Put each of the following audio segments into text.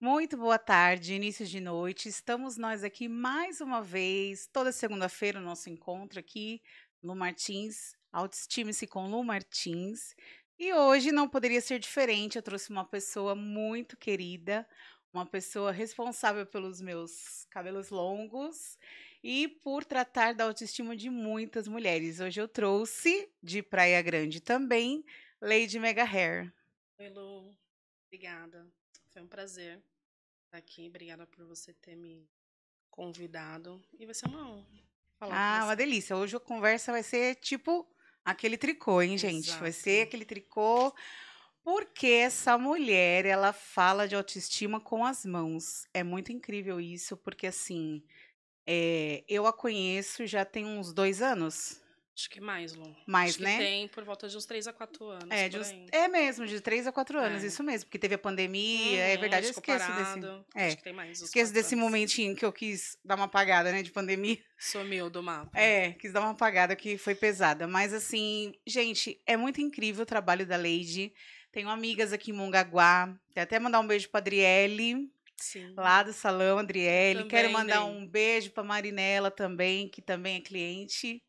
Muito boa tarde, início de noite. Estamos nós aqui mais uma vez, toda segunda-feira, o nosso encontro aqui, Lu Martins, Autoestime-se com Lu Martins. E hoje não poderia ser diferente, eu trouxe uma pessoa muito querida, uma pessoa responsável pelos meus cabelos longos e por tratar da autoestima de muitas mulheres. Hoje eu trouxe, de Praia Grande também, Lady Mega Hair. Oi, Lu. Obrigada. Foi um prazer estar tá aqui. Obrigada por você ter me convidado. E vai ser uma honra falar. Ah, uma delícia. Hoje a conversa vai ser tipo aquele tricô, hein, gente? Exato. Vai ser aquele tricô. Porque essa mulher, ela fala de autoestima com as mãos. É muito incrível isso, porque assim, é, eu a conheço já tem uns dois anos. Acho que mais, Lu. Mais, Acho né? tem por volta de uns 3 a 4 anos. É, uns, é mesmo, de 3 a 4 anos, é. isso mesmo. Porque teve a pandemia, hum, é uhum, verdade, eu esqueço parado, desse. É, acho que tem mais. Esqueço desse anos. momentinho que eu quis dar uma apagada, né, de pandemia. Sumiu do mapa. É, quis dar uma apagada que foi pesada. Mas, assim, gente, é muito incrível o trabalho da Lady. Tenho amigas aqui em Mongaguá. Quero até mandar um beijo pra Adriele. Sim. Lá do salão, Adriele. Também, Quero mandar né? um beijo pra Marinela também, que também é cliente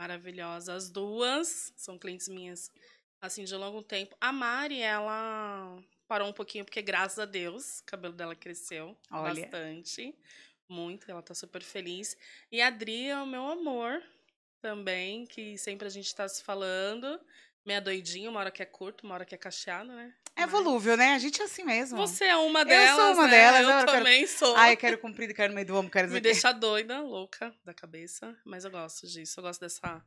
maravilhosa. As duas são clientes minhas, assim, de longo tempo. A Mari, ela parou um pouquinho, porque graças a Deus, o cabelo dela cresceu Olha. bastante. Muito, ela tá super feliz. E a Adri é o meu amor também, que sempre a gente tá se falando meia doidinho, uma hora que é curto, uma hora que é cacheado, né? É volúvel, né? A gente é assim mesmo. Você é uma delas. Eu sou uma né? delas. Eu, eu também quero... sou. Ai, eu quero comprido, quero no meio do ombro, quero Me deixa doida, louca da cabeça. Mas eu gosto disso. Eu gosto dessa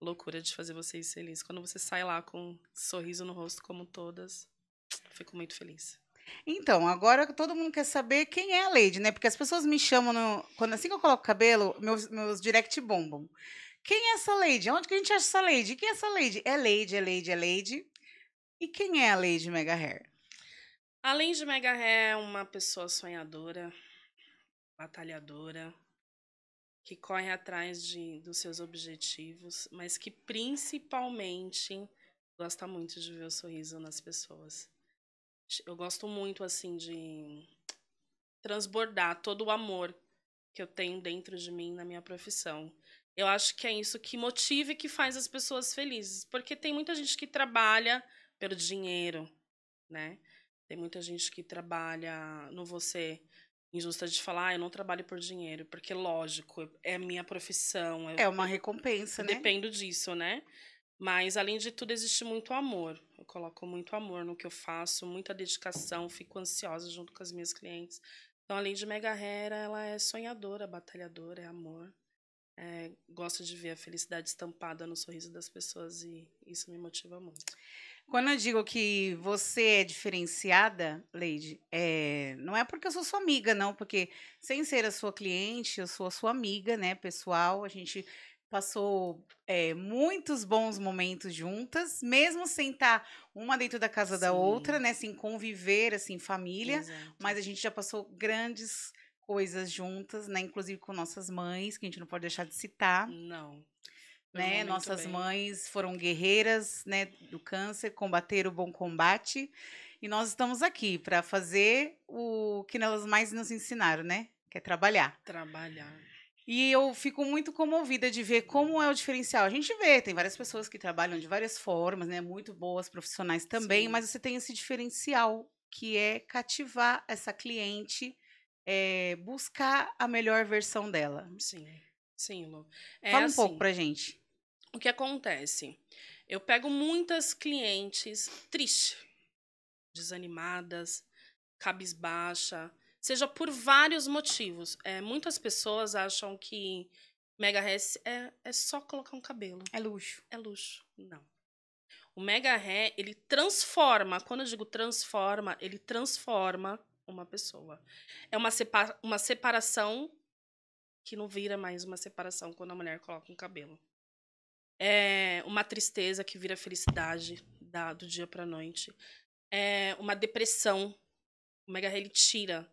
loucura de fazer vocês felizes. Quando você sai lá com um sorriso no rosto, como todas, eu fico muito feliz. Então, agora todo mundo quer saber quem é a Lady, né? Porque as pessoas me chamam, no... quando assim que eu coloco o cabelo, meus, meus direct bombam. Quem é essa Lady? Onde que a gente acha essa Lady? Quem é essa Lady? É Lady, é Lady, é Lady. E quem é a Lady Mega Hair? A Lady Mega Hair é uma pessoa sonhadora, batalhadora, que corre atrás de, dos seus objetivos, mas que principalmente gosta muito de ver o sorriso nas pessoas. Eu gosto muito, assim, de transbordar todo o amor que eu tenho dentro de mim na minha profissão. Eu acho que é isso que motiva e que faz as pessoas felizes. Porque tem muita gente que trabalha pelo dinheiro, né? Tem muita gente que trabalha. Não vou ser injusta de falar, ah, eu não trabalho por dinheiro. Porque, lógico, é a minha profissão. É uma recompensa, né? Dependo disso, né? Mas, além de tudo, existe muito amor. Eu coloco muito amor no que eu faço, muita dedicação, fico ansiosa junto com as minhas clientes. Então, além de mega hera, ela é sonhadora, batalhadora, é amor é, gosto de ver a felicidade estampada no sorriso das pessoas e isso me motiva muito. Quando eu digo que você é diferenciada, Leide, é, não é porque eu sou sua amiga, não, porque sem ser a sua cliente, eu sou a sua amiga, né, pessoal? A gente passou é, muitos bons momentos juntas, mesmo sem estar tá uma dentro da casa Sim. da outra, né? Sem conviver, assim, família. Exato. Mas a gente já passou grandes coisas juntas, né? Inclusive com nossas mães, que a gente não pode deixar de citar. Não. Né? Nossas bem. mães foram guerreiras, né, do câncer, combateram o bom combate, e nós estamos aqui para fazer o que elas mais nos ensinaram, né? Que é trabalhar. Trabalhar. E eu fico muito comovida de ver como é o diferencial. A gente vê, tem várias pessoas que trabalham de várias formas, né? Muito boas profissionais também, Sim. mas você tem esse diferencial que é cativar essa cliente é, buscar a melhor versão dela. Sim, sim, Lu. É Fala um assim, pouco pra gente. O que acontece? Eu pego muitas clientes tristes, desanimadas, cabisbaixa, seja por vários motivos. É, muitas pessoas acham que Mega Hair é, é só colocar um cabelo. É luxo. É luxo. Não. O Mega Hair, ele transforma, quando eu digo transforma, ele transforma uma pessoa. É uma, uma separação que não vira mais uma separação quando a mulher coloca um cabelo. É uma tristeza que vira felicidade da, do dia para noite. É uma depressão. O mega ele tira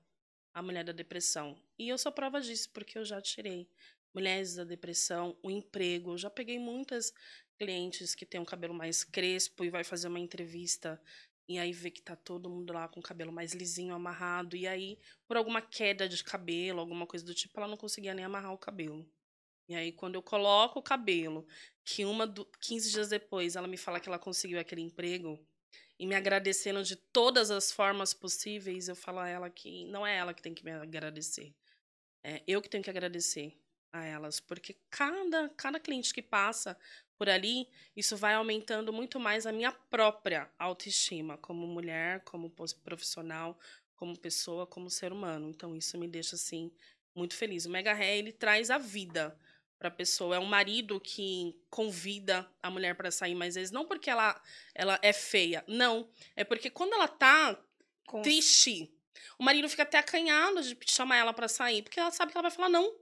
a mulher da depressão. E eu sou prova disso porque eu já tirei mulheres da depressão, o emprego. Eu já peguei muitas clientes que têm um cabelo mais crespo e vai fazer uma entrevista e aí vê que tá todo mundo lá com o cabelo mais lisinho, amarrado. E aí, por alguma queda de cabelo, alguma coisa do tipo, ela não conseguia nem amarrar o cabelo. E aí, quando eu coloco o cabelo, que uma do... 15 dias depois ela me fala que ela conseguiu aquele emprego, e me agradecendo de todas as formas possíveis, eu falo a ela que não é ela que tem que me agradecer. É eu que tenho que agradecer a elas, porque cada, cada cliente que passa por ali, isso vai aumentando muito mais a minha própria autoestima como mulher, como profissional, como pessoa, como ser humano. Então isso me deixa assim muito feliz. O Mega Ré ele traz a vida para a pessoa. É um marido que convida a mulher para sair mais vezes, não porque ela ela é feia, não, é porque quando ela tá Com... triste, o marido fica até acanhado de chamar ela para sair, porque ela sabe que ela vai falar não.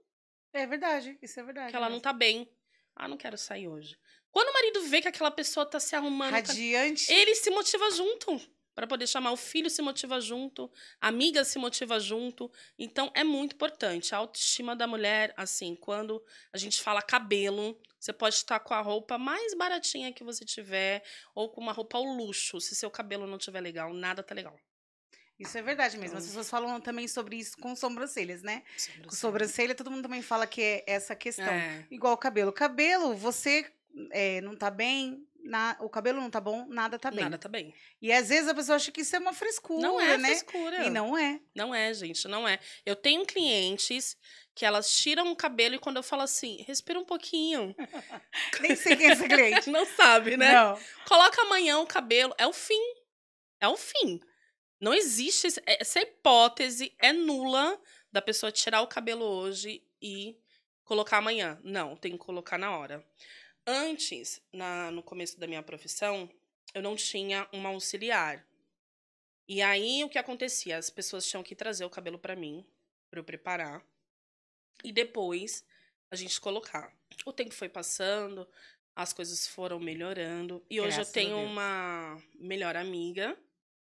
É verdade, isso é verdade. Que ela não tá bem. Ah, não quero sair hoje. Quando o marido vê que aquela pessoa tá se arrumando. Tá Radiante. Tá... Ele se motiva junto. para poder chamar o filho se motiva junto, a amiga se motiva junto. Então é muito importante. A autoestima da mulher, assim, quando a gente fala cabelo, você pode estar com a roupa mais baratinha que você tiver, ou com uma roupa ao luxo. Se seu cabelo não tiver legal, nada tá legal. Isso é verdade mesmo. As então pessoas falam também sobre isso com sobrancelhas, né? Sobrancelha. Com sobrancelha, todo mundo também fala que é essa questão. É. Igual cabelo. Cabelo, você é, não tá bem, na, o cabelo não tá bom, nada tá bem. Nada tá bem. E às vezes a pessoa acha que isso é uma frescura, não é né? frescura. E não é. Não é, gente, não é. Eu tenho clientes que elas tiram o cabelo e quando eu falo assim, respira um pouquinho. Nem sei quem é esse cliente. não sabe, né? Não. Coloca amanhã o cabelo, é o fim. É o fim. Não existe é, essa hipótese é nula da pessoa tirar o cabelo hoje e colocar amanhã. Não, tem que colocar na hora. Antes, na, no começo da minha profissão, eu não tinha uma auxiliar. E aí o que acontecia? As pessoas tinham que trazer o cabelo para mim, para eu preparar, e depois a gente colocar. O tempo foi passando, as coisas foram melhorando, e hoje Graças eu tenho uma melhor amiga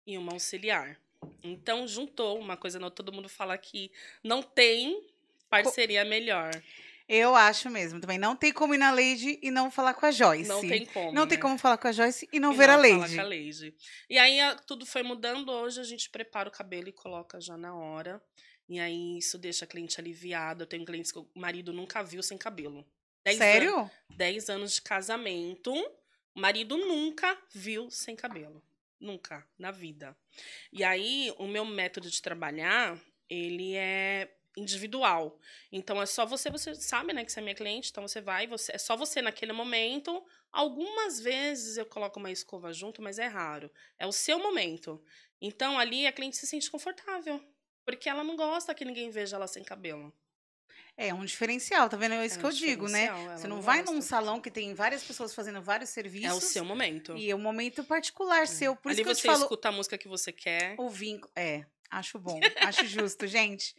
e uma auxiliar. Então juntou uma coisa, não todo mundo fala que não tem parceria melhor. Eu acho mesmo também. Não tem como ir na Lady e não falar com a Joyce. Não tem como. Não né? tem como falar com a Joyce e não e ver não a, Lady. Falar com a Lady. E aí tudo foi mudando. Hoje a gente prepara o cabelo e coloca já na hora. E aí isso deixa a cliente aliviada. Eu tenho clientes que o marido nunca viu sem cabelo. Dez Sério? An dez anos de casamento. O marido nunca viu sem cabelo. Nunca, na vida. E aí, o meu método de trabalhar, ele é individual. Então é só você, você sabe, né, que você é minha cliente, então você vai, você é só você naquele momento. Algumas vezes eu coloco uma escova junto, mas é raro. É o seu momento. Então ali a cliente se sente confortável, porque ela não gosta que ninguém veja ela sem cabelo. É um diferencial, tá vendo? É isso é um que eu digo, né? Você não, não vai num salão que tem várias pessoas fazendo vários serviços. É o seu momento. E é um momento particular é. seu. Por Ali isso que você eu te falo, escuta a música que você quer. Ouvir, é. Acho bom, acho justo, gente.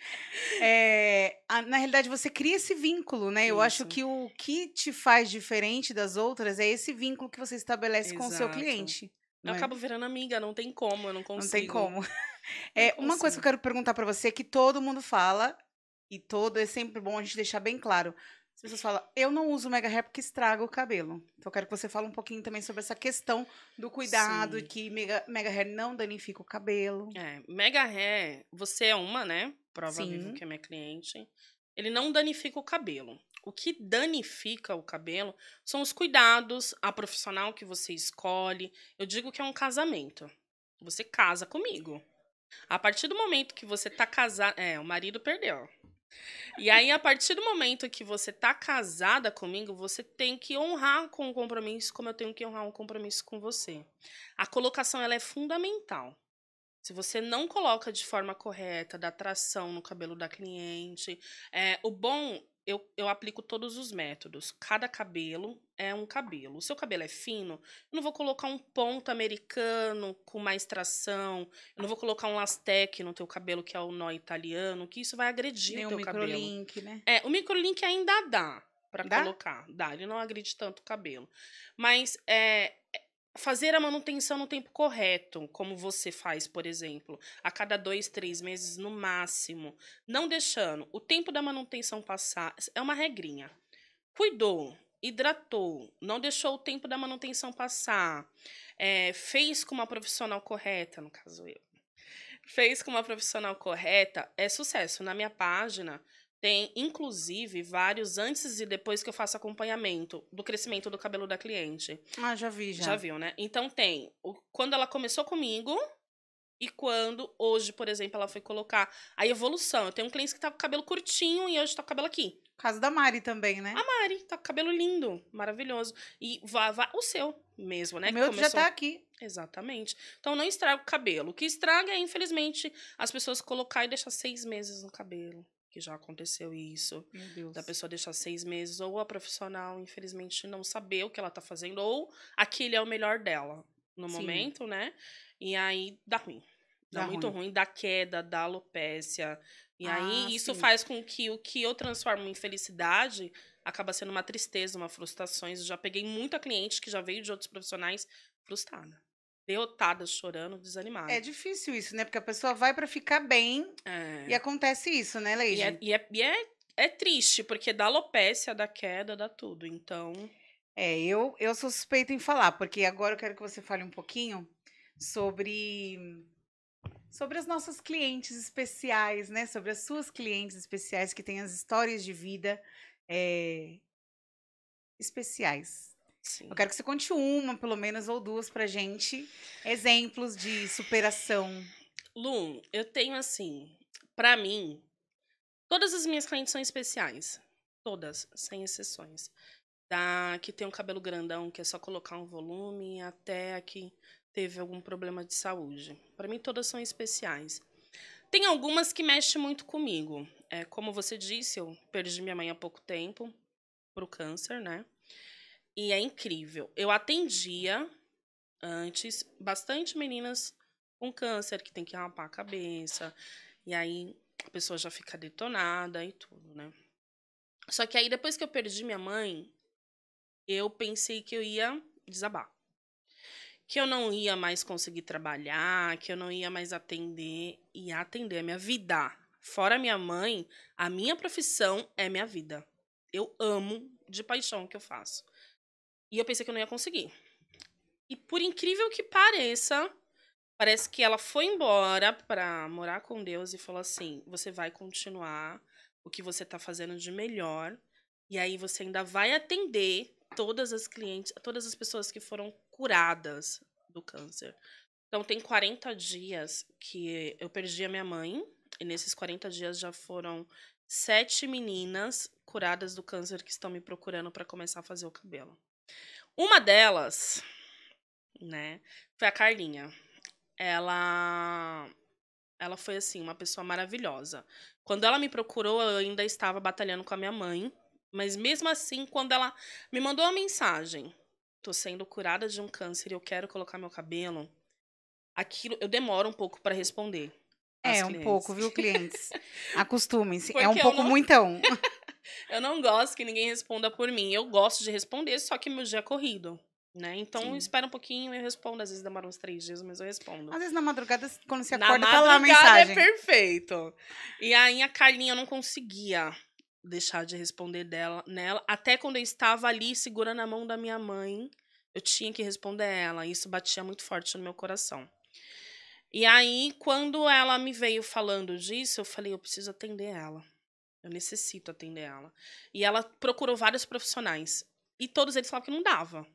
É, a, na realidade, você cria esse vínculo, né? Eu acho que o que te faz diferente das outras é esse vínculo que você estabelece Exato. com o seu cliente. Eu é? acabo virando amiga, não tem como, eu não consigo. Não tem como. É, não uma coisa que eu quero perguntar para você é que todo mundo fala, e todo é sempre bom a gente deixar bem claro. As pessoas falam, eu não uso mega hair porque estraga o cabelo. Então eu quero que você fale um pouquinho também sobre essa questão do cuidado, Sim. que mega, mega hair não danifica o cabelo. É, mega hair, você é uma, né? Prova Sim. vivo que é minha cliente. Ele não danifica o cabelo. O que danifica o cabelo são os cuidados, a profissional que você escolhe. Eu digo que é um casamento. Você casa comigo. A partir do momento que você tá casado. É, o marido perdeu. E aí, a partir do momento que você tá casada comigo, você tem que honrar com o compromisso como eu tenho que honrar um compromisso com você. A colocação ela é fundamental. Se você não coloca de forma correta, dá tração no cabelo da cliente. É, o bom eu, eu aplico todos os métodos. Cada cabelo é um cabelo. O seu cabelo é fino, eu não vou colocar um ponto americano com mais tração, eu não vou colocar um lastec no teu cabelo, que é o nó italiano, que isso vai agredir Nem o teu um cabelo. microlink, né? É, o microlink ainda dá para colocar. Dá, ele não agride tanto o cabelo. Mas é, fazer a manutenção no tempo correto, como você faz, por exemplo, a cada dois, três meses no máximo, não deixando o tempo da manutenção passar, é uma regrinha. Cuidou, hidratou, não deixou o tempo da manutenção passar, é, fez com uma profissional correta, no caso eu, fez com uma profissional correta, é sucesso. Na minha página, tem, inclusive, vários antes e depois que eu faço acompanhamento do crescimento do cabelo da cliente. Ah, já vi, já. Já viu, né? Então tem o, quando ela começou comigo e quando hoje, por exemplo, ela foi colocar a evolução. Eu tenho um cliente que tá com o cabelo curtinho e hoje tá com o cabelo aqui. Caso da Mari também, né? A Mari tá com o cabelo lindo, maravilhoso. E vá, vá, o seu mesmo, né? O meu começou... já tá aqui. Exatamente. Então não estraga o cabelo. O que estraga é, infelizmente, as pessoas colocar e deixar seis meses no cabelo que já aconteceu isso. Da pessoa deixar seis meses, ou a profissional, infelizmente, não saber o que ela tá fazendo, ou aquele é o melhor dela no Sim. momento, né? E aí dá ruim. Dá, dá muito ruim. ruim, dá queda, dá alopécia. E ah, aí isso sim. faz com que o que eu transformo em felicidade acaba sendo uma tristeza, uma frustração. Eu já peguei muita cliente que já veio de outros profissionais frustrada derrotada, chorando, desanimada. É difícil isso, né? Porque a pessoa vai para ficar bem é. e acontece isso, né, Leide? É, e, é, e, é, é, triste, porque dá alopécia, dá queda, dá tudo. Então. É, eu, eu sou suspeita em falar, porque agora eu quero que você fale um pouquinho sobre. Sobre as nossas clientes especiais, né? Sobre as suas clientes especiais que têm as histórias de vida é, especiais. Sim. Eu quero que você conte uma, pelo menos, ou duas pra gente. Exemplos de superação. Lu, eu tenho assim, para mim, todas as minhas clientes são especiais. Todas, sem exceções. Da que tem um cabelo grandão, que é só colocar um volume, até a que teve algum problema de saúde. Para mim, todas são especiais. Tem algumas que mexem muito comigo. É, como você disse, eu perdi minha mãe há pouco tempo pro câncer, né? E é incrível. Eu atendia antes bastante meninas com câncer que tem que rapar a cabeça. E aí a pessoa já fica detonada e tudo, né? Só que aí depois que eu perdi minha mãe, eu pensei que eu ia desabar. Que eu não ia mais conseguir trabalhar, que eu não ia mais atender e atender a minha vida. Fora minha mãe, a minha profissão é minha vida. Eu amo de paixão o que eu faço. E eu pensei que eu não ia conseguir. E por incrível que pareça, parece que ela foi embora para morar com Deus e falou assim: você vai continuar o que você está fazendo de melhor. E aí você ainda vai atender todas as clientes, todas as pessoas que foram curadas do câncer. Então tem 40 dias que eu perdi a minha mãe, e nesses 40 dias já foram sete meninas curadas do câncer que estão me procurando para começar a fazer o cabelo. Uma delas, né, foi a Carlinha. Ela ela foi assim, uma pessoa maravilhosa. Quando ela me procurou, eu ainda estava batalhando com a minha mãe, mas mesmo assim, quando ela me mandou uma mensagem, tô sendo curada de um câncer e eu quero colocar meu cabelo, aquilo eu demoro um pouco para responder. É, um clientes. pouco, viu, clientes? Acostumem-se. É um pouco não... muitão. Eu não gosto que ninguém responda por mim. Eu gosto de responder, só que meu dia é corrido. Né? Então Sim. espera um pouquinho eu respondo. Às vezes demora uns três dias, mas eu respondo. Às vezes na madrugada, quando você acorda, na tá lá a é mensagem. é perfeito. E aí a Carlinha eu não conseguia deixar de responder dela, nela. Até quando eu estava ali segurando a mão da minha mãe, eu tinha que responder ela. Isso batia muito forte no meu coração. E aí, quando ela me veio falando disso, eu falei, eu preciso atender ela. Eu necessito atender ela. E ela procurou vários profissionais. E todos eles falavam que não dava.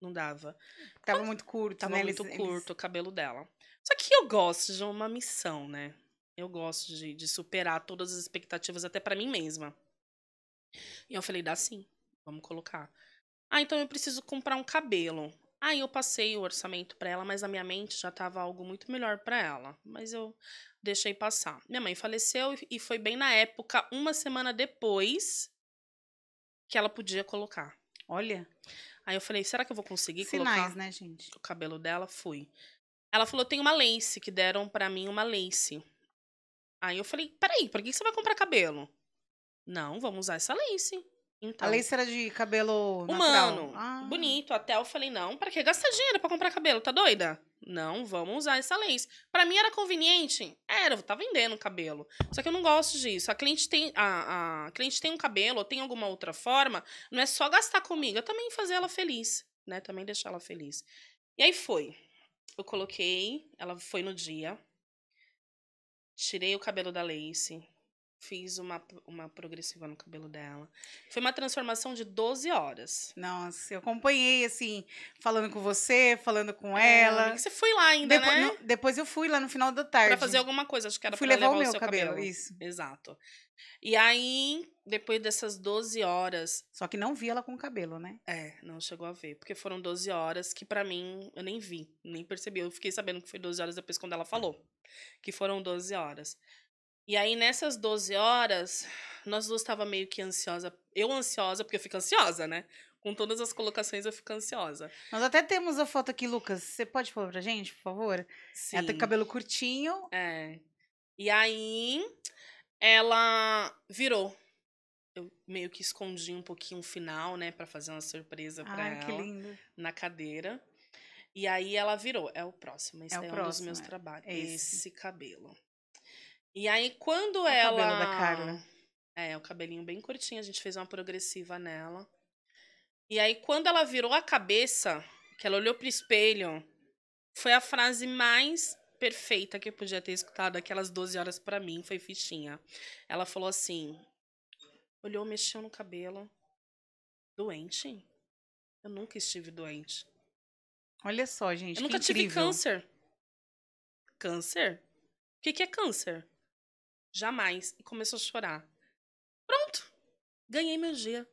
Não dava. Tava muito curto, Tava né? muito eles, curto eles... o cabelo dela. Só que eu gosto de uma missão, né? Eu gosto de, de superar todas as expectativas, até para mim mesma. E eu falei, dá sim, vamos colocar. Ah, então eu preciso comprar um cabelo. Aí eu passei o orçamento para ela, mas na minha mente já estava algo muito melhor para ela. Mas eu deixei passar. Minha mãe faleceu e foi bem na época, uma semana depois, que ela podia colocar. Olha. Aí eu falei, será que eu vou conseguir Sinais, colocar né, gente? o cabelo dela? Fui. Ela falou, tem uma lace, que deram para mim uma lace. Aí eu falei, peraí, por que você vai comprar cabelo? Não, vamos usar essa lace. Então, a lace era de cabelo humano, ah. bonito até. Eu falei, não, para que gastar dinheiro para comprar cabelo? Tá doida? Não, vamos usar essa lace. Para mim era conveniente. Era, eu tá vendendo cabelo. Só que eu não gosto disso. A cliente tem a, a cliente tem um cabelo ou tem alguma outra forma, não é só gastar comigo, é também fazer ela feliz, né? Também deixar ela feliz. E aí foi. Eu coloquei, ela foi no dia. Tirei o cabelo da lace, Fiz uma, uma progressiva no cabelo dela. Foi uma transformação de 12 horas. Nossa, eu acompanhei, assim, falando com você, falando com é, ela. Você foi lá ainda, depois, né? No, depois eu fui lá no final da tarde. Pra fazer alguma coisa, acho que era fui pra levar, levar o meu cabelo. cabelo. Isso. Exato. E aí, depois dessas 12 horas... Só que não vi ela com o cabelo, né? É, não chegou a ver. Porque foram 12 horas que, para mim, eu nem vi, nem percebi. Eu fiquei sabendo que foi 12 horas depois quando ela falou. Que foram 12 horas. E aí, nessas 12 horas, nós duas estava meio que ansiosa. Eu ansiosa, porque eu fico ansiosa, né? Com todas as colocações eu fico ansiosa. Nós até temos a foto aqui, Lucas. Você pode pôr pra gente, por favor? Tá Sim. Ela tem cabelo curtinho. É. E aí, ela virou. Eu meio que escondi um pouquinho o final, né? para fazer uma surpresa pra Ai, ela. que lindo. Na cadeira. E aí ela virou. É o próximo. É esse é, o é próximo, um dos meus é. trabalhos. É esse. esse cabelo. E aí, quando o ela. O cabelo da Carla. É, o cabelinho bem curtinho, a gente fez uma progressiva nela. E aí, quando ela virou a cabeça, que ela olhou pro espelho, foi a frase mais perfeita que eu podia ter escutado aquelas 12 horas para mim, foi fichinha. Ela falou assim: olhou, mexeu no cabelo. Doente? Eu nunca estive doente. Olha só, gente. Eu nunca incrível. tive câncer. Câncer? O que, que é câncer? Jamais. E começou a chorar. Pronto. Ganhei meu dia.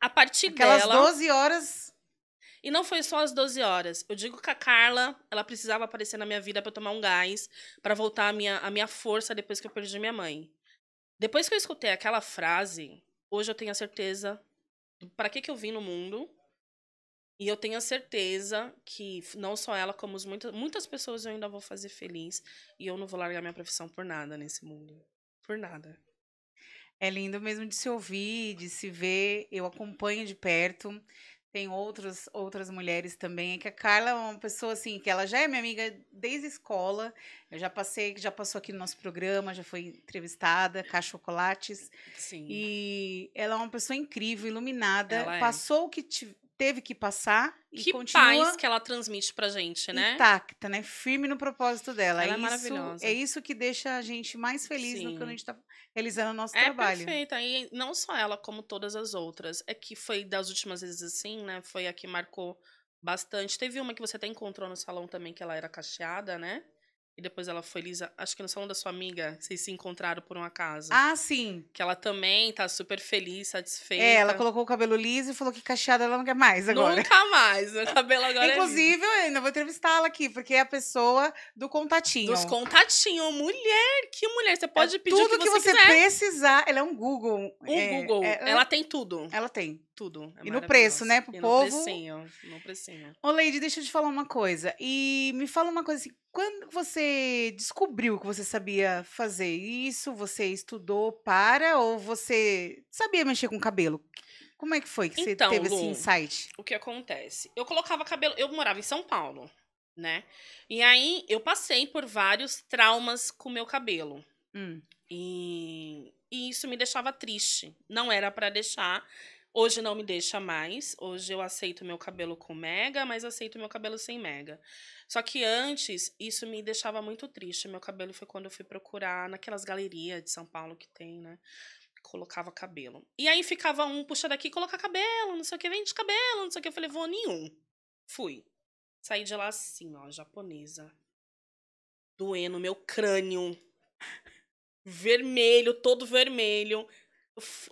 A partir Aquelas dela. Aquelas 12 horas. E não foi só as 12 horas. Eu digo que a Carla, ela precisava aparecer na minha vida para tomar um gás, para voltar a minha, a minha força depois que eu perdi minha mãe. Depois que eu escutei aquela frase, hoje eu tenho a certeza para que que eu vim no mundo e eu tenho certeza que não só ela, como muitas, muitas pessoas eu ainda vou fazer feliz. E eu não vou largar minha profissão por nada nesse mundo. Por nada. É lindo mesmo de se ouvir, de se ver. Eu acompanho de perto. Tem outros, outras mulheres também. É que a Carla é uma pessoa assim, que ela já é minha amiga desde a escola. Eu já passei, já passou aqui no nosso programa, já foi entrevistada, Cá Chocolates. Sim. E ela é uma pessoa incrível, iluminada. É. Passou o que, teve que passar e que continua paz que ela transmite pra gente, né? Intacta, né? Firme no propósito dela. Ela é, é isso, é maravilhosa. É isso que deixa a gente mais feliz Sim. no que a gente tá realizando o nosso é trabalho. É perfeita. E não só ela, como todas as outras. É que foi das últimas vezes assim, né? Foi a que marcou bastante. Teve uma que você até encontrou no salão também, que ela era cacheada, né? E depois ela foi Lisa, acho que no salão da sua amiga, vocês se encontraram por um acaso. Ah, sim. Que ela também tá super feliz, satisfeita. É, ela colocou o cabelo liso e falou que cacheada ela não quer mais agora. Nunca mais, meu cabelo agora é Inclusive, é eu ainda vou entrevistá-la aqui, porque é a pessoa do contatinho. Dos contatinhos, mulher, que mulher, você é pode é pedir tudo o que, que você, você precisar, ela é um Google. Um é, Google, é, ela tem tudo. Ela tem tudo. É e no preço, né? Pro e povo. No precinho, no precinho. Ô, Leide, deixa eu te falar uma coisa. E me fala uma coisa assim. Quando você descobriu que você sabia fazer isso, você estudou para ou você sabia mexer com cabelo? Como é que foi que então, você teve Lu, esse insight? O que acontece? Eu colocava cabelo. Eu morava em São Paulo, né? E aí eu passei por vários traumas com meu cabelo. Hum. E, e isso me deixava triste. Não era para deixar. Hoje não me deixa mais. Hoje eu aceito meu cabelo com mega, mas aceito meu cabelo sem mega. Só que antes, isso me deixava muito triste. Meu cabelo foi quando eu fui procurar naquelas galerias de São Paulo que tem, né? Colocava cabelo. E aí ficava um, puxa daqui, coloca cabelo, não sei o que, vende cabelo, não sei o que. Eu falei, vou nenhum. Fui. Saí de lá assim, ó, japonesa. Doendo meu crânio. Vermelho, todo vermelho.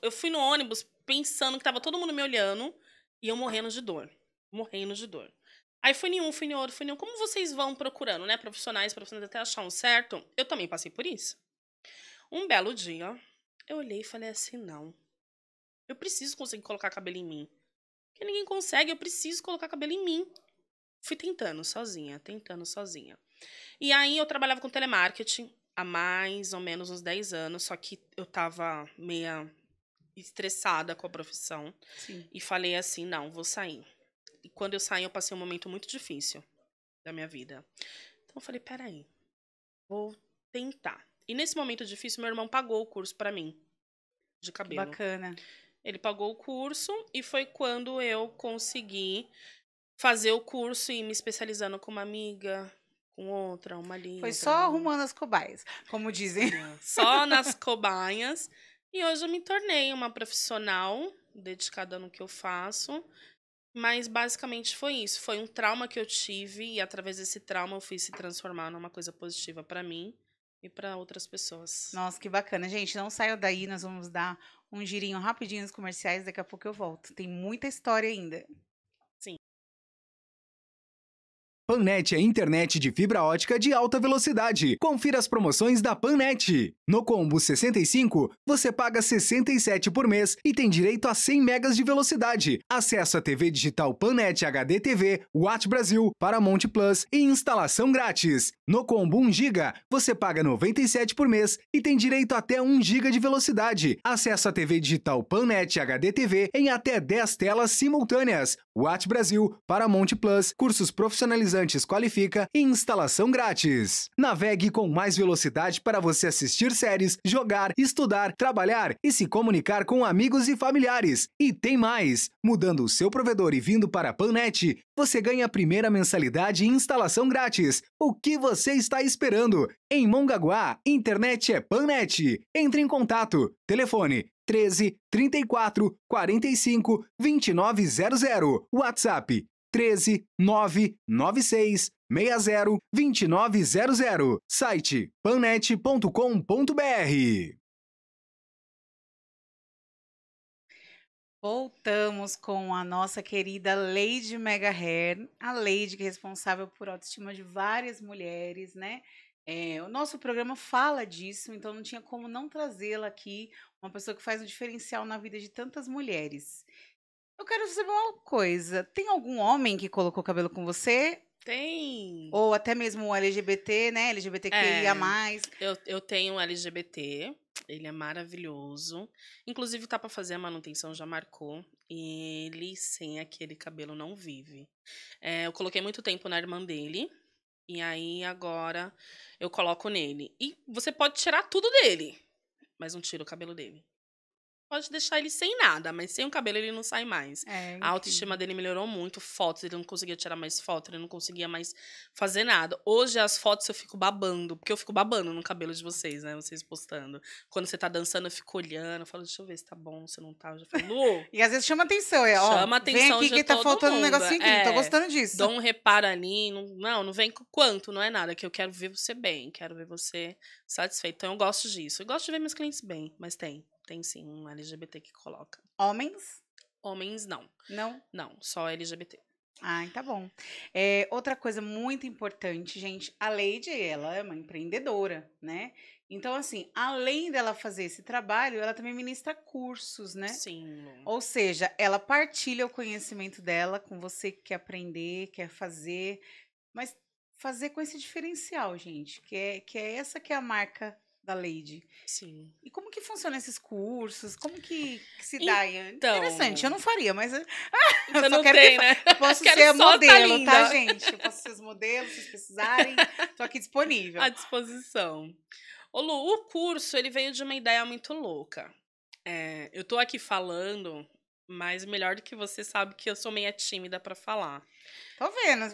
Eu fui no ônibus, pensando que tava todo mundo me olhando e eu morrendo de dor. Morrendo de dor. Aí fui nenhum, fui nenhum, fui nenhum. Como vocês vão procurando, né? Profissionais, profissionais até achar um certo. Eu também passei por isso. Um belo dia, eu olhei e falei assim: não. Eu preciso conseguir colocar cabelo em mim. Porque ninguém consegue, eu preciso colocar cabelo em mim. Fui tentando sozinha, tentando sozinha. E aí eu trabalhava com telemarketing há mais ou menos uns 10 anos, só que eu tava meia estressada com a profissão. Sim. E falei assim: não, vou sair. E quando eu saí, eu passei um momento muito difícil da minha vida. Então eu falei: peraí, vou tentar. E nesse momento difícil, meu irmão pagou o curso para mim de cabelo. Que bacana. Ele pagou o curso e foi quando eu consegui fazer o curso e me especializando com uma amiga, com outra, uma linha. Foi só arrumando as cobaias, como dizem. Só nas cobaias. E hoje eu me tornei uma profissional dedicada no que eu faço. Mas basicamente foi isso. Foi um trauma que eu tive e através desse trauma eu fui se transformar numa coisa positiva para mim e para outras pessoas. Nossa, que bacana. Gente, não saiam daí, nós vamos dar um girinho rapidinho nos comerciais, daqui a pouco eu volto. Tem muita história ainda. Panet é internet de fibra ótica de alta velocidade. Confira as promoções da Panet. No combo 65, você paga 67 por mês e tem direito a 100 megas de velocidade, acesso à TV digital Panet HD TV, Watch Brasil, Paramount Plus e instalação grátis. No combo 1 GB, você paga 97 por mês e tem direito até 1 GB de velocidade, acesso à TV digital Panet HD TV em até 10 telas simultâneas, Watch Brasil, Paramount Plus, cursos profissionalizantes qualifica e instalação grátis. Navegue com mais velocidade para você assistir séries, jogar, estudar, trabalhar e se comunicar com amigos e familiares. E tem mais! Mudando o seu provedor e vindo para a você ganha a primeira mensalidade e instalação grátis. O que você está esperando? Em Mongaguá, internet é Panet Entre em contato Telefone 13 34 45 2900. WhatsApp 13 996 60 2900. Site panet.com.br. Voltamos com a nossa querida Lady Mega Hair, a Lady é responsável por autoestima de várias mulheres, né? É, o nosso programa fala disso, então não tinha como não trazê-la aqui, uma pessoa que faz um diferencial na vida de tantas mulheres. Eu quero saber uma coisa: tem algum homem que colocou cabelo com você? Tem. Ou até mesmo um LGBT, né? LGBTQIA. É, eu, eu tenho um LGBT, ele é maravilhoso. Inclusive, tá pra fazer a manutenção, já marcou. E ele, sem aquele cabelo, não vive. É, eu coloquei muito tempo na irmã dele, e aí agora eu coloco nele. E você pode tirar tudo dele, mas não tira o cabelo dele. Pode deixar ele sem nada, mas sem o cabelo ele não sai mais. É, a autoestima dele melhorou muito. Fotos, ele não conseguia tirar mais fotos, ele não conseguia mais fazer nada. Hoje as fotos eu fico babando, porque eu fico babando no cabelo de vocês, né? Vocês postando. Quando você tá dançando, eu fico olhando, eu falo, deixa eu ver se tá bom, se não tá. Eu já falo, E às vezes chama atenção, é, ó. Chama atenção, vem aqui que tá faltando mundo. um negocinho aqui, é, tô gostando disso. Dá um reparo ali, não, não, não vem com quanto, não é nada, que eu quero ver você bem, quero ver você satisfeito. Então eu gosto disso. Eu gosto de ver meus clientes bem, mas tem. Tem sim um LGBT que coloca. Homens? Homens não. Não? Não, só LGBT. Ah, então tá bom. É, outra coisa muito importante, gente, a Lady, ela é uma empreendedora, né? Então, assim, além dela fazer esse trabalho, ela também ministra cursos, né? Sim. Ou seja, ela partilha o conhecimento dela com você que quer aprender, quer fazer, mas fazer com esse diferencial, gente, que é, que é essa que é a marca da Lady. Sim. E como que funcionam esses cursos? Como que, que se então dá? Então, Interessante, eu não faria, mas é eu, não eu só quero tem, que, né? Eu posso quero ser tá modelo, tá, tá, gente? Eu posso ser os modelos, se precisarem, tô aqui disponível. À disposição. Ô Lu, o curso, ele veio de uma ideia muito louca. É, eu tô aqui falando, mas melhor do que você sabe que eu sou meio tímida para falar. Tô vendo.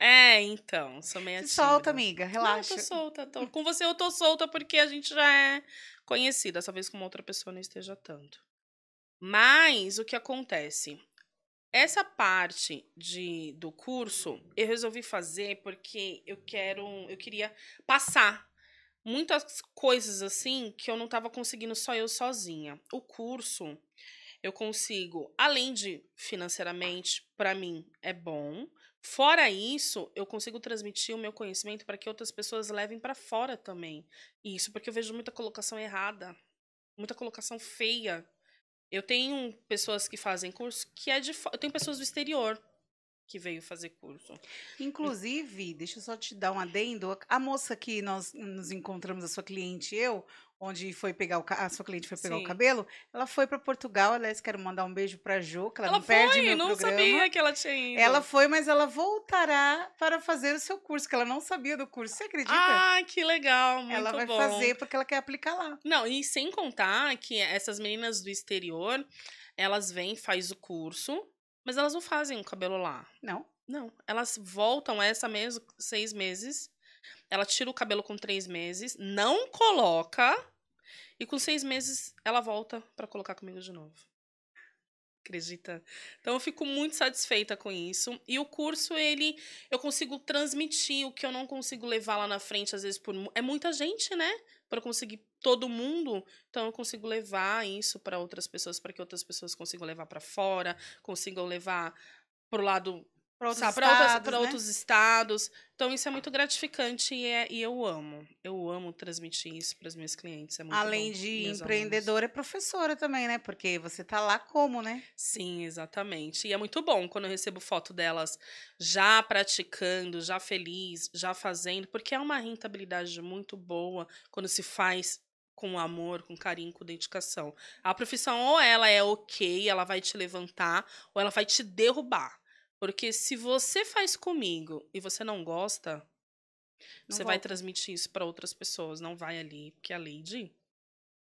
É, então, sou meio Se assim, solta, né? amiga, relaxa. Não, tô solta, tô. Com você eu tô solta porque a gente já é conhecida, talvez com outra pessoa não esteja tanto. Mas o que acontece? Essa parte de, do curso eu resolvi fazer porque eu quero, eu queria passar muitas coisas assim que eu não tava conseguindo só eu sozinha. O curso eu consigo, além de financeiramente, para mim é bom, Fora isso, eu consigo transmitir o meu conhecimento para que outras pessoas levem para fora também. Isso, porque eu vejo muita colocação errada, muita colocação feia. Eu tenho pessoas que fazem curso que é de. Eu tenho pessoas do exterior que veio fazer curso. Inclusive, deixa eu só te dar um adendo. A moça que nós nos encontramos, a sua cliente e eu, onde foi pegar o a sua cliente foi pegar Sim. o cabelo, ela foi para Portugal. Aliás, quero mandar um beijo para Jo, que ela, ela não foi, perde meu não programa. sabia que ela tinha ido. Ela foi, mas ela voltará para fazer o seu curso, que ela não sabia do curso. Você acredita? Ah, que legal, muito Ela vai bom. fazer porque ela quer aplicar lá. Não, e sem contar que essas meninas do exterior, elas vêm, faz o curso, mas elas não fazem o cabelo lá. Não. Não. Elas voltam essa mesmo seis meses. Ela tira o cabelo com três meses, não coloca. E com seis meses ela volta para colocar comigo de novo. Acredita? Então eu fico muito satisfeita com isso. E o curso, ele. Eu consigo transmitir o que eu não consigo levar lá na frente, às vezes, por. É muita gente, né? para conseguir todo mundo, então eu consigo levar isso para outras pessoas, para que outras pessoas consigam levar para fora, consigam levar para o lado para outros, estados, né? outros estados. Então, isso é muito gratificante e, é, e, eu amo. Eu amo transmitir isso para as minhas clientes. É Além bom, de empreendedora, é professora também, né? Porque você tá lá como, né? Sim, exatamente. E é muito bom quando eu recebo foto delas já praticando, já feliz, já fazendo, porque é uma rentabilidade muito boa quando se faz com amor, com carinho, com dedicação. A profissão, ou ela é ok, ela vai te levantar, ou ela vai te derrubar. Porque se você faz comigo e você não gosta, não você volta. vai transmitir isso para outras pessoas, não vai ali, porque a Lady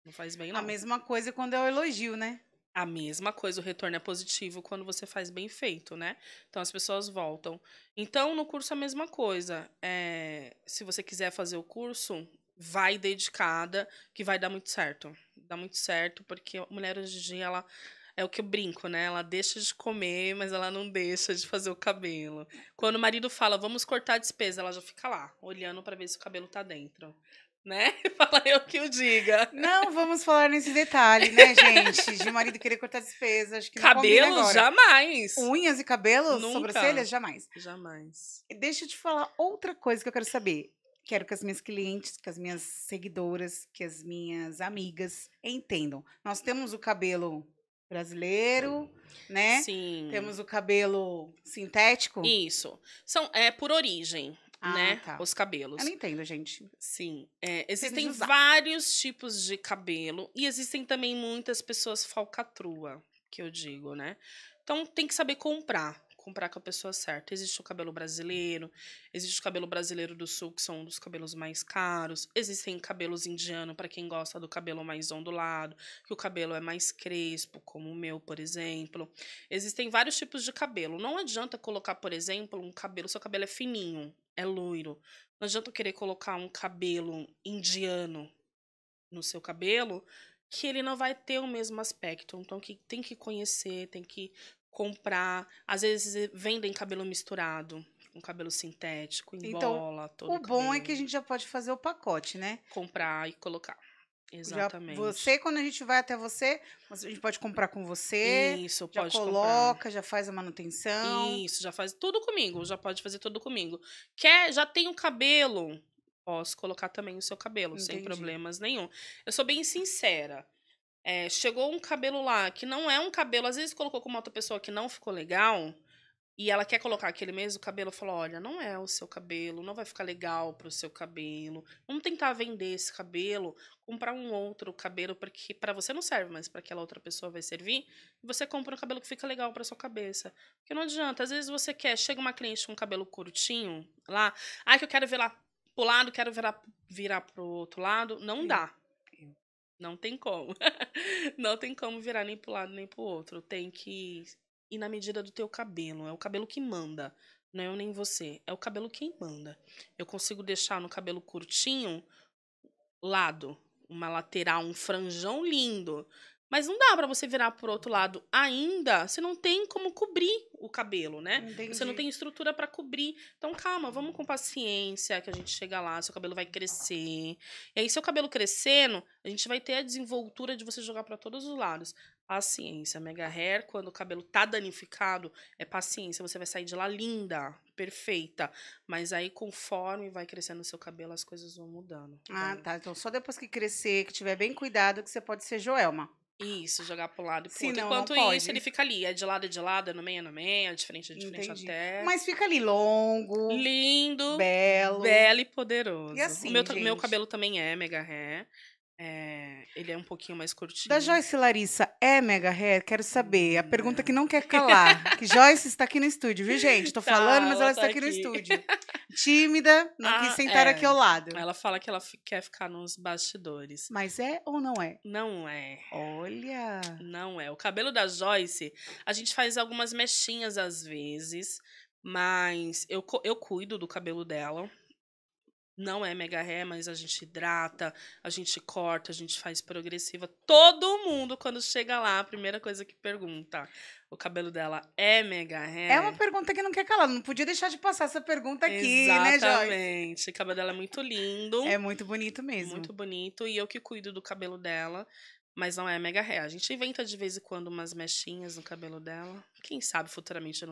não faz bem não. A mesma coisa quando é o elogio, né? A mesma coisa, o retorno é positivo quando você faz bem feito, né? Então as pessoas voltam. Então no curso a mesma coisa. É, se você quiser fazer o curso, vai dedicada, que vai dar muito certo. Dá muito certo, porque a mulher hoje em dia ela é o que eu brinco, né? Ela deixa de comer, mas ela não deixa de fazer o cabelo. Quando o marido fala, vamos cortar a despesa, ela já fica lá, olhando para ver se o cabelo tá dentro. Né? Fala eu que o diga. Não vamos falar nesse detalhe, né, gente? De o marido querer cortar despesa. Acho que cabelo, jamais. Unhas e cabelos, Nunca. sobrancelhas, jamais. Jamais. Deixa eu te falar outra coisa que eu quero saber quero que as minhas clientes, que as minhas seguidoras, que as minhas amigas entendam. Nós temos o cabelo brasileiro, né? Sim. Temos o cabelo sintético. Isso. São é por origem. Ah, né? Tá. Os cabelos. Eu entendo, gente. Sim. É, existem vários tipos de cabelo e existem também muitas pessoas falcatrua, que eu digo, né? Então tem que saber comprar comprar com a pessoa certa. Existe o cabelo brasileiro, existe o cabelo brasileiro do sul, que são um dos cabelos mais caros. Existem cabelos indianos para quem gosta do cabelo mais ondulado, que o cabelo é mais crespo, como o meu, por exemplo. Existem vários tipos de cabelo. Não adianta colocar, por exemplo, um cabelo, seu cabelo é fininho, é loiro. Não adianta querer colocar um cabelo indiano no seu cabelo que ele não vai ter o mesmo aspecto. Então, que tem que conhecer, tem que comprar. Às vezes eh, vendem cabelo misturado, com cabelo sintético, em então, bola, todo o bom cabelo. é que a gente já pode fazer o pacote, né? Comprar e colocar. Exatamente. Já você, quando a gente vai até você, a gente pode comprar com você. Isso, já pode coloca, comprar. já faz a manutenção. Isso, já faz tudo comigo. Já pode fazer tudo comigo. Quer, já tem o cabelo, posso colocar também o seu cabelo, Entendi. sem problemas nenhum. Eu sou bem sincera. É, chegou um cabelo lá que não é um cabelo, às vezes colocou com uma outra pessoa que não ficou legal e ela quer colocar aquele mesmo cabelo, falou: olha, não é o seu cabelo, não vai ficar legal pro seu cabelo. Vamos tentar vender esse cabelo, comprar um outro cabelo porque para você não serve, mas para aquela outra pessoa vai servir. E você compra um cabelo que fica legal para sua cabeça. Porque não adianta, às vezes você quer, chega uma cliente com um cabelo curtinho lá, ah, que eu quero virar pro lado, quero virar virar pro outro lado, não Sim. dá. Não tem como. não tem como virar nem pro lado nem pro outro. Tem que ir na medida do teu cabelo. É o cabelo que manda. Não é eu nem você. É o cabelo quem manda. Eu consigo deixar no cabelo curtinho lado, uma lateral, um franjão lindo. Mas não dá para você virar por outro lado ainda, você não tem como cobrir o cabelo, né? Entendi. Você não tem estrutura para cobrir. Então, calma, vamos com paciência que a gente chega lá, seu cabelo vai crescer. E aí, seu cabelo crescendo, a gente vai ter a desenvoltura de você jogar para todos os lados. Paciência, mega hair, quando o cabelo tá danificado, é paciência, você vai sair de lá linda, perfeita. Mas aí, conforme vai crescendo o seu cabelo, as coisas vão mudando. ah, então tá. Então, só depois que crescer, que tiver bem cuidado, que você pode ser Joelma. Isso, jogar pro lado e pro Senão, Enquanto isso, ele fica ali. É de lado, é de lado, é no meio, é no meio, é de frente, é de frente até. Mas fica ali longo. Lindo. Belo. Belo e poderoso. E assim, o meu, assim, gente... meu cabelo também é mega ré. É, ele é um pouquinho mais curtinho. Da Joyce Larissa é mega hair? Quero saber. A hum, pergunta é. que não quer calar. que Joyce está aqui no estúdio, viu, gente? Tô tá, falando, mas ela, ela está aqui, tá aqui, no estúdio. Tímida, não ah, quis sentar é. aqui ao lado. Ela fala que ela quer ficar nos bastidores. Mas é ou não é? Não é. Olha! Não é. O cabelo da Joyce, a gente faz algumas mexinhas às vezes, mas eu, eu cuido do cabelo dela não é mega ré, mas a gente hidrata, a gente corta, a gente faz progressiva. Todo mundo, quando chega lá, a primeira coisa que pergunta: o cabelo dela é mega ré? É uma pergunta que não quer calar, não podia deixar de passar essa pergunta aqui, Exatamente. né, Joyce? Exatamente. O cabelo dela é muito lindo. É muito bonito mesmo. Muito bonito. E eu que cuido do cabelo dela. Mas não é mega real. A gente inventa de vez em quando umas mechinhas no cabelo dela. Quem sabe futuramente a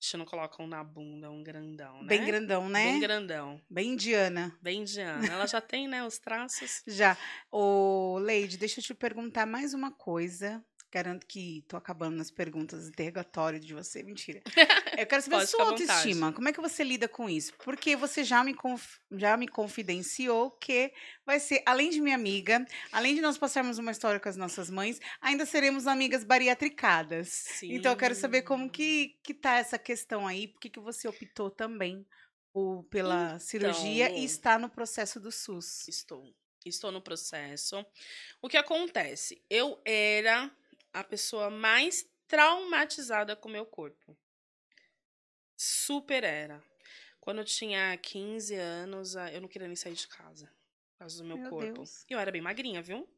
gente não coloca um na bunda, um grandão, né? Bem grandão, né? Bem grandão. Bem indiana. Bem indiana. Ela já tem, né, os traços? Já. Ô, Leide, deixa eu te perguntar mais uma coisa Garanto que tô acabando nas perguntas interrogatório de você. Mentira. Eu quero saber a sua autoestima. Como é que você lida com isso? Porque você já me, conf... já me confidenciou que vai ser, além de minha amiga, além de nós passarmos uma história com as nossas mães, ainda seremos amigas bariatricadas. Sim. Então eu quero saber como que, que tá essa questão aí. Por que, que você optou também por, pela então, cirurgia e então está no processo do SUS? Estou. Estou no processo. O que acontece? Eu era a pessoa mais traumatizada com meu corpo. Super era. Quando eu tinha 15 anos, eu não queria nem sair de casa. Por causa do meu, meu corpo. E Eu era bem magrinha, viu?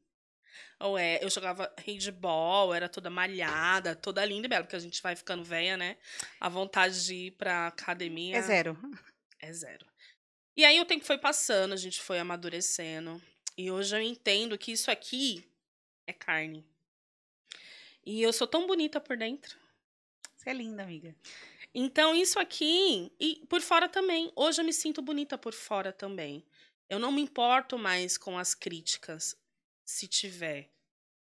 Ou é, eu jogava handball, era toda malhada, toda linda e bela, porque a gente vai ficando velha, né? A vontade de ir pra academia. É zero. É zero. E aí o tempo foi passando, a gente foi amadurecendo. E hoje eu entendo que isso aqui é carne. E eu sou tão bonita por dentro. Você é linda, amiga. Então, isso aqui. E por fora também. Hoje eu me sinto bonita por fora também. Eu não me importo mais com as críticas, se tiver.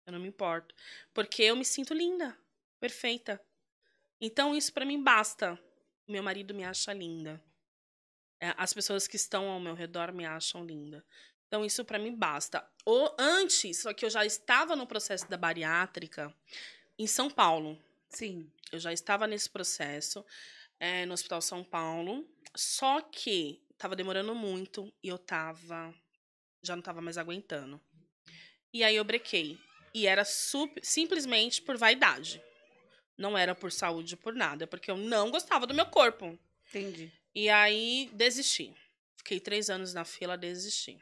Eu não me importo. Porque eu me sinto linda, perfeita. Então, isso para mim basta. Meu marido me acha linda. É, as pessoas que estão ao meu redor me acham linda. Então, isso para mim basta. Ou antes, só que eu já estava no processo da bariátrica em São Paulo. Sim. Eu já estava nesse processo é, no Hospital São Paulo. Só que tava demorando muito e eu tava. Já não tava mais aguentando. E aí eu brequei. E era super, simplesmente por vaidade. Não era por saúde, por nada. Porque eu não gostava do meu corpo. Entendi. E aí desisti. Fiquei três anos na fila, desisti.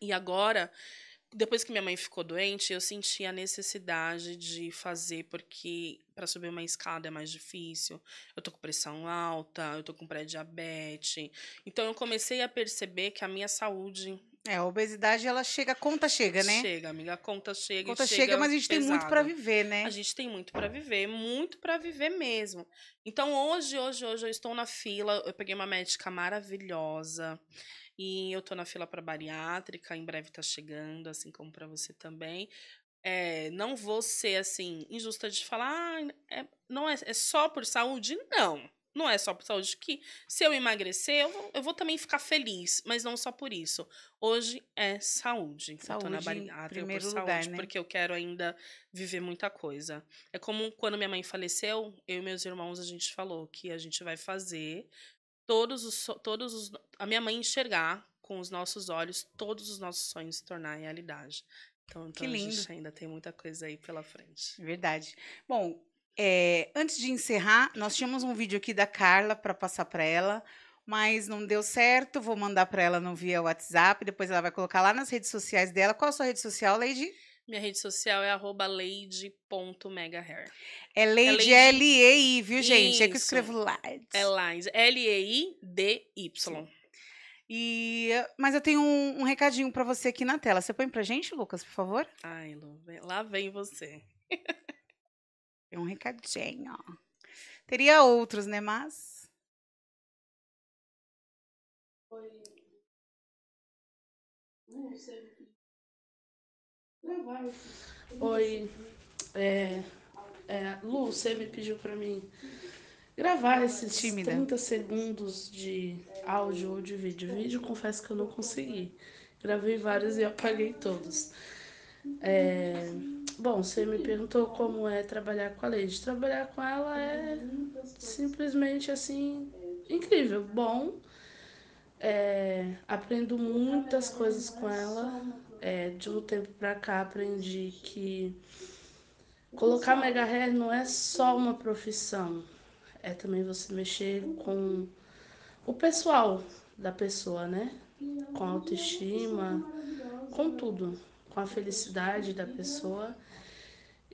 E agora, depois que minha mãe ficou doente, eu senti a necessidade de fazer, porque para subir uma escada é mais difícil. Eu tô com pressão alta, eu tô com pré-diabetes. Então eu comecei a perceber que a minha saúde. É, a obesidade ela chega, a conta chega, né? Chega, amiga, a conta chega. Conta chega, chega mas a gente pesado. tem muito para viver, né? A gente tem muito para viver, muito para viver mesmo. Então hoje, hoje, hoje eu estou na fila, eu peguei uma médica maravilhosa e eu tô na fila para bariátrica, em breve tá chegando, assim como para você também. É, não vou ser assim injusta de falar, ah, é, não é, é só por saúde, não. Não é só por saúde que se eu emagrecer, eu vou, eu vou também ficar feliz, mas não só por isso. Hoje é saúde. Então saúde eu tô na bariátrica primeiro por saúde, né? porque eu quero ainda viver muita coisa. É como quando minha mãe faleceu, eu e meus irmãos a gente falou que a gente vai fazer todos os, todos os, a minha mãe enxergar com os nossos olhos todos os nossos sonhos se tornar realidade. Então, então que lindo. a gente ainda tem muita coisa aí pela frente. Verdade. Bom, é, antes de encerrar, nós tínhamos um vídeo aqui da Carla para passar para ela, mas não deu certo. Vou mandar para ela no via WhatsApp, depois ela vai colocar lá nas redes sociais dela. Qual a sua rede social, Lady? Minha rede social é arroba lady.megahair. É, é Lady é L-E-I, viu, gente? Isso. É que eu escrevo Lines. É Lines. L-E-I-D-Y. E, mas eu tenho um, um recadinho para você aqui na tela. Você põe pra gente, Lucas, por favor? Ai, Lu, lá vem você. é um recadinho. Teria outros, né, mas... Oi. Não hum, sei. Oi, é, é, Lu, você me pediu para mim gravar esses Tímida. 30 segundos de áudio ou de vídeo. Vídeo, confesso que eu não consegui. Gravei vários e apaguei todos. É, bom, você me perguntou como é trabalhar com a Lady. Trabalhar com ela é simplesmente assim incrível, bom. É, aprendo muitas coisas com ela é, de um tempo para cá aprendi que colocar mega hair não é só uma profissão, é também você mexer com o pessoal da pessoa, né? Com a autoestima, com tudo, com a felicidade da pessoa.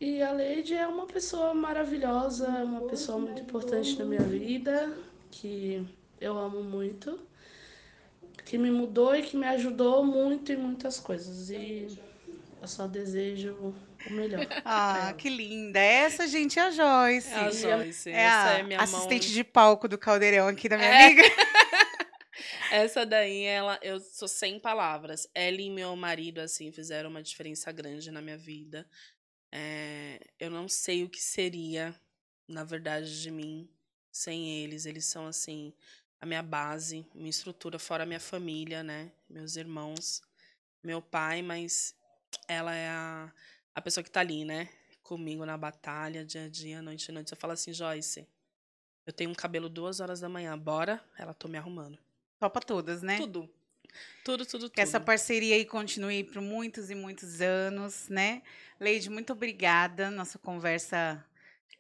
E a Leide é uma pessoa maravilhosa, uma pessoa muito importante na minha vida, que eu amo muito que me mudou e que me ajudou muito em muitas coisas. E eu só desejo o melhor. Ah, que linda. Essa, gente, é a Joyce. É a Joyce. É Essa é a é minha assistente mão... de palco do Caldeirão aqui da minha é. amiga. Essa daí, ela, eu sou sem palavras. Ela e meu marido, assim, fizeram uma diferença grande na minha vida. É, eu não sei o que seria, na verdade, de mim sem eles. Eles são, assim, a minha base, minha estrutura, fora minha família, né? Meus irmãos, meu pai, mas ela é a, a pessoa que tá ali, né? Comigo na batalha, dia a dia, noite a noite. Eu falo assim, Joyce, eu tenho um cabelo duas horas da manhã, bora? Ela tô me arrumando. Topa todas, né? Tudo. Tudo, tudo, tudo. Que essa parceria aí continue por muitos e muitos anos, né? Leide, muito obrigada. Nossa conversa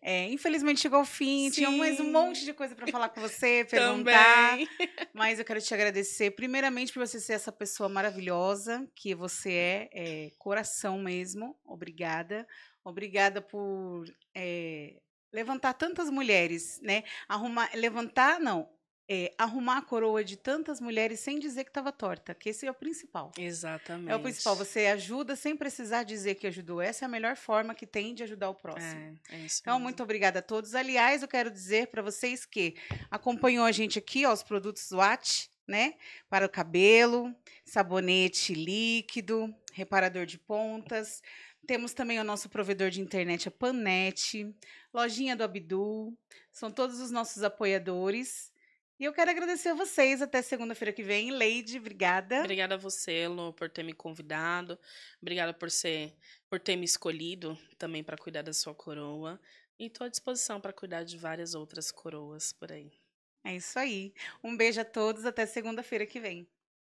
é, infelizmente chegou ao fim, Sim. tinha mais um monte de coisa para falar com você, perguntar. mas eu quero te agradecer, primeiramente, por você ser essa pessoa maravilhosa que você é, é coração mesmo. Obrigada. Obrigada por é, levantar tantas mulheres, né? Arrumar, levantar, não, é, arrumar a coroa de tantas mulheres sem dizer que estava torta, que esse é o principal. Exatamente. É o principal, você ajuda sem precisar dizer que ajudou. Essa é a melhor forma que tem de ajudar o próximo. É, é isso então, mesmo. muito obrigada a todos. Aliás, eu quero dizer para vocês que acompanhou a gente aqui, ó, os produtos Watt, né? Para o cabelo, sabonete líquido, reparador de pontas. Temos também o nosso provedor de internet, a Panet, lojinha do Abdul. São todos os nossos apoiadores. E eu quero agradecer a vocês. Até segunda-feira que vem. Leide, obrigada. Obrigada a você, Lu, por ter me convidado. Obrigada por, ser, por ter me escolhido também para cuidar da sua coroa. E estou à disposição para cuidar de várias outras coroas por aí. É isso aí. Um beijo a todos. Até segunda-feira que vem.